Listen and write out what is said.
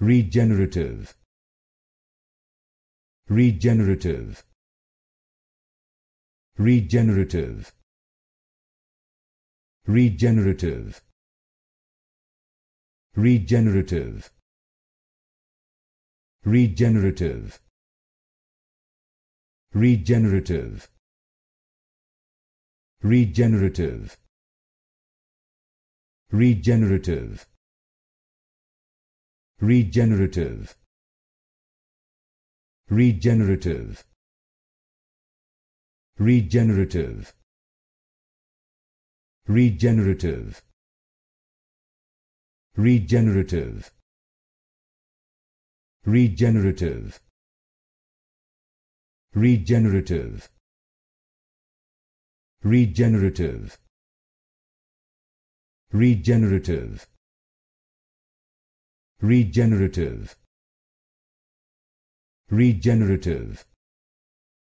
regenerative regenerative regenerative regenerative regenerative regenerative regenerative regenerative regenerative regenerative regenerative regenerative regenerative regenerative regenerative regenerative regenerative regenerative regenerative regenerative